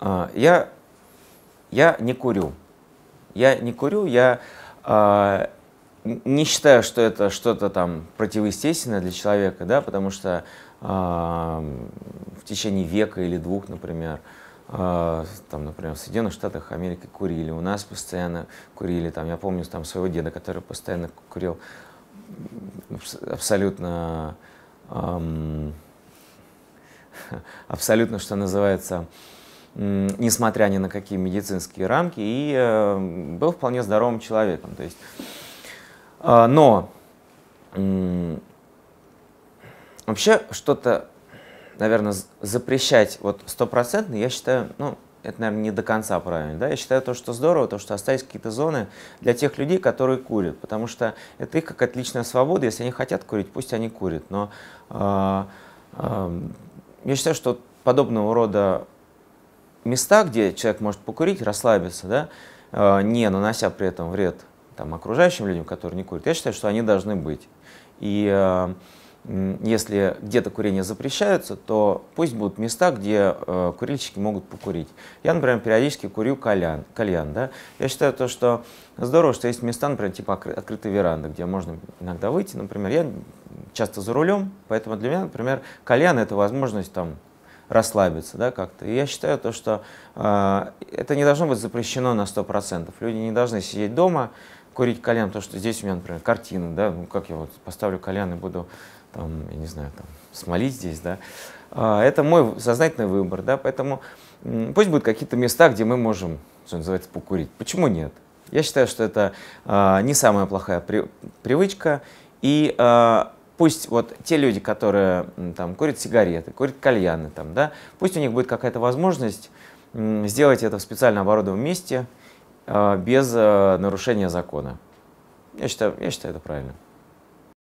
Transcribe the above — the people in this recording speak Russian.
А, я, я не курю. Я не курю, я э, не считаю, что это что-то там противоестественное для человека, да, потому что э, в течение века или двух, например, э, там, например, в Соединенных Штатах Америки курили, у нас постоянно курили, там, я помню там своего деда, который постоянно курил абсолютно эм, абсолютно, что называется, несмотря ни на какие медицинские рамки, и э, был вполне здоровым человеком. То есть, а, но вообще что-то, наверное, запрещать вот стопроцентно, я считаю, ну, это, наверное, не до конца правильно. Да? Я считаю то, что здорово, то, что остались какие-то зоны для тех людей, которые курят, потому что это их как отличная свобода. Если они хотят курить, пусть они курят. Но э, я считаю, что подобного рода места, где человек может покурить, расслабиться, да, э, не нанося при этом вред там, окружающим людям, которые не курят, я считаю, что они должны быть. И э, если где-то курение запрещается, то пусть будут места, где э, курильщики могут покурить. Я, например, периодически курю кальян. кальян да? Я считаю, то, что здорово, что есть места, например, типа открытой веранды, где можно иногда выйти. Например, я часто за рулем, поэтому для меня, например, кальян — это возможность там расслабиться, да, как-то. И я считаю то, что э, это не должно быть запрещено на 100%. Люди не должны сидеть дома, курить кальян, то что здесь у меня, например, картина, да, ну как я вот поставлю кальян и буду там, я не знаю, там, смолить здесь, да. Э, это мой сознательный выбор, да, поэтому э, пусть будут какие-то места, где мы можем, что называется, покурить. Почему нет? Я считаю, что это э, не самая плохая при, привычка, и э, пусть вот те люди, которые там курят сигареты, курят кальяны, там, да, пусть у них будет какая-то возможность сделать это в специально оборудованном месте а, без э, нарушения закона. Я считаю, я считаю это правильно.